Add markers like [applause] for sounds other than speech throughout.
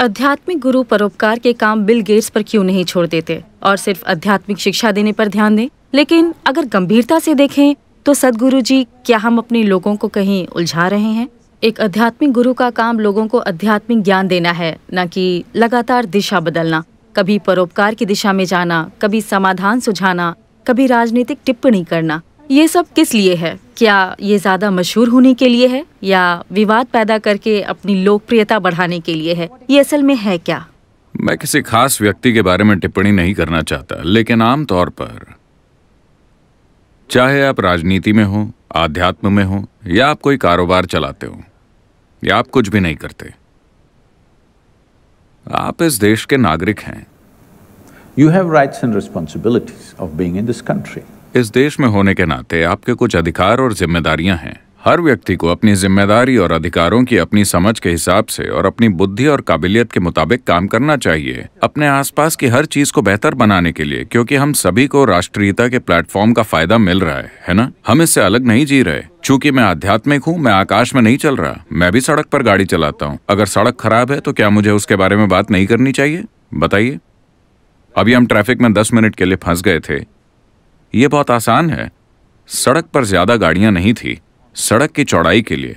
अध्यात्मिक गुरु परोपकार के काम बिल गेट्स पर क्यों नहीं छोड़ देते और सिर्फ अध्यात्मिक शिक्षा देने पर ध्यान दें लेकिन अगर गंभीरता से देखें तो सदगुरु जी क्या हम अपने लोगों को कहीं उलझा रहे हैं एक अध्यात्मिक गुरु का काम लोगों को अध्यात्मिक ज्ञान देना है न कि लगातार दिशा बदलना कभी परोपकार की दिशा में जाना कभी समाधान सुझाना कभी राजनीतिक टिप्पणी करना ये सब किस लिए है क्या ये ज़्यादा मशहूर होने के लिए है या विवाद पैदा करके अपनी लोकप्रियता बढ़ाने के लिए है ये असल में है क्या मैं किसी खास व्यक्ति के बारे में टिप्पणी नहीं करना चाहता लेकिन आमतौर पर चाहे आप राजनीति में हो आध्यात्म में हो या आप कोई कारोबार चलाते हो या आप कुछ भी नहीं करते आप इस देश के नागरिक हैं you have rights and responsibilities of being in this country इस देश में होने के नाते आपके कुछ अधिकार और जिम्मेदारियां हैं हर व्यक्ति को अपनी जिम्मेदारी और अधिकारों की अपनी समझ के हिसाब से और अपनी बुद्धि और काबिलियत के मुताबिक काम करना चाहिए अपने आसपास की हर चीज को बेहतर बनाने के लिए क्योंकि हम सभी को राष्ट्रीयता के प्लेटफॉर्म का फायदा मिल रहा है है ना हम इससे अलग नहीं जी रहे चूंकि मैं आध्यात्मिक हूँ मैं आकाश में नहीं चल रहा मैं भी सड़क पर गाड़ी चलाता हूँ अगर सड़क खराब है तो क्या मुझे उसके बारे में बात नहीं करनी चाहिए बताइए अभी हम ट्रैफिक में दस मिनट के लिए फंस गए थे ये बहुत आसान है सड़क पर ज्यादा गाड़ियां नहीं थी सड़क की चौड़ाई के लिए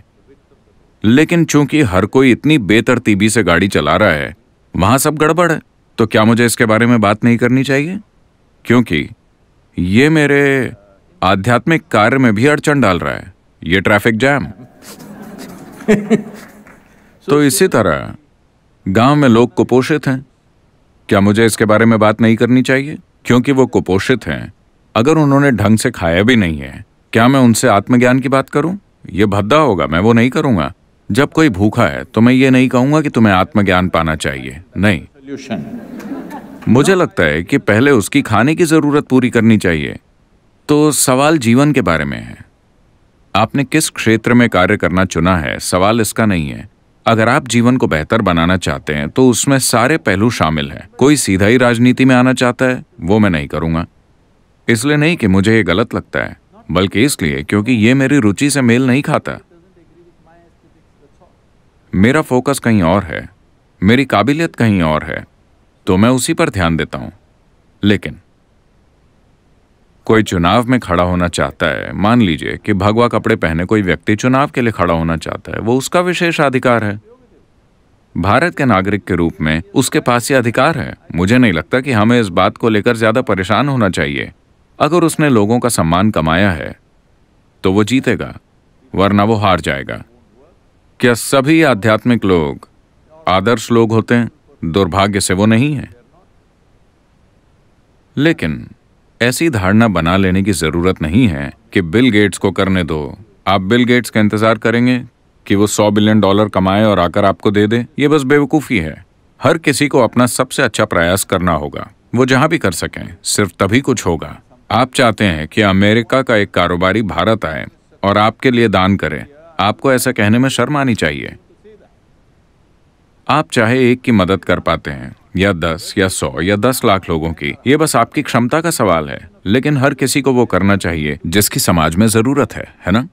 लेकिन चूंकि हर कोई इतनी बेतरतीबी से गाड़ी चला रहा है वहां सब गड़बड़ है तो क्या मुझे इसके बारे में बात नहीं करनी चाहिए क्योंकि ये मेरे आध्यात्मिक कार्य में भी अड़चन डाल रहा है ये ट्रैफिक जैम [laughs] तो इसी तरह गांव में लोग कुपोषित हैं क्या मुझे इसके बारे में बात नहीं करनी चाहिए क्योंकि वो कुपोषित हैं अगर उन्होंने ढंग से खाया भी नहीं है क्या मैं उनसे आत्मज्ञान की बात करूं? ये भद्दा होगा मैं वो नहीं करूंगा जब कोई भूखा है तो मैं ये नहीं कहूंगा कि तुम्हें आत्मज्ञान पाना चाहिए नहीं मुझे लगता है कि पहले उसकी खाने की जरूरत पूरी करनी चाहिए तो सवाल जीवन के बारे में है आपने किस क्षेत्र में कार्य करना चुना है सवाल इसका नहीं है अगर आप जीवन को बेहतर बनाना चाहते हैं तो उसमें सारे पहलू शामिल हैं कोई सीधा ही राजनीति में आना चाहता है वो मैं नहीं करूंगा इसलिए नहीं कि मुझे ये गलत लगता है बल्कि इसलिए क्योंकि ये मेरी रुचि से मेल नहीं खाता मेरा फोकस कहीं और है मेरी काबिलियत कहीं और है तो मैं उसी पर ध्यान देता हूं लेकिन कोई चुनाव में खड़ा होना चाहता है मान लीजिए कि भगवा कपड़े पहने कोई व्यक्ति चुनाव के लिए खड़ा होना चाहता है वो उसका विशेष अधिकार है भारत के नागरिक के रूप में उसके पास ये अधिकार है मुझे नहीं लगता कि हमें इस बात को लेकर ज्यादा परेशान होना चाहिए अगर उसने लोगों का सम्मान कमाया है तो वो जीतेगा वरना वो हार जाएगा क्या सभी आध्यात्मिक लोग आदर्श लोग होते हैं दुर्भाग्य से वो नहीं है लेकिन ऐसी धारणा बना लेने की जरूरत नहीं है कि बिल गेट्स को करने दो आप बिल गेट्स का इंतजार करेंगे कि वो सौ बिलियन डॉलर कमाए और आकर आपको दे दे ये बस बेवकूफ़ी है हर किसी को अपना सबसे अच्छा प्रयास करना होगा वो जहां भी कर सकें सिर्फ तभी कुछ होगा आप चाहते हैं कि अमेरिका का एक कारोबारी भारत आए और आपके लिए दान करे आपको ऐसा कहने में शर्म आनी चाहिए आप चाहे एक की मदद कर पाते हैं या दस या सौ या दस लाख लोगों की ये बस आपकी क्षमता का सवाल है लेकिन हर किसी को वो करना चाहिए जिसकी समाज में जरूरत है है ना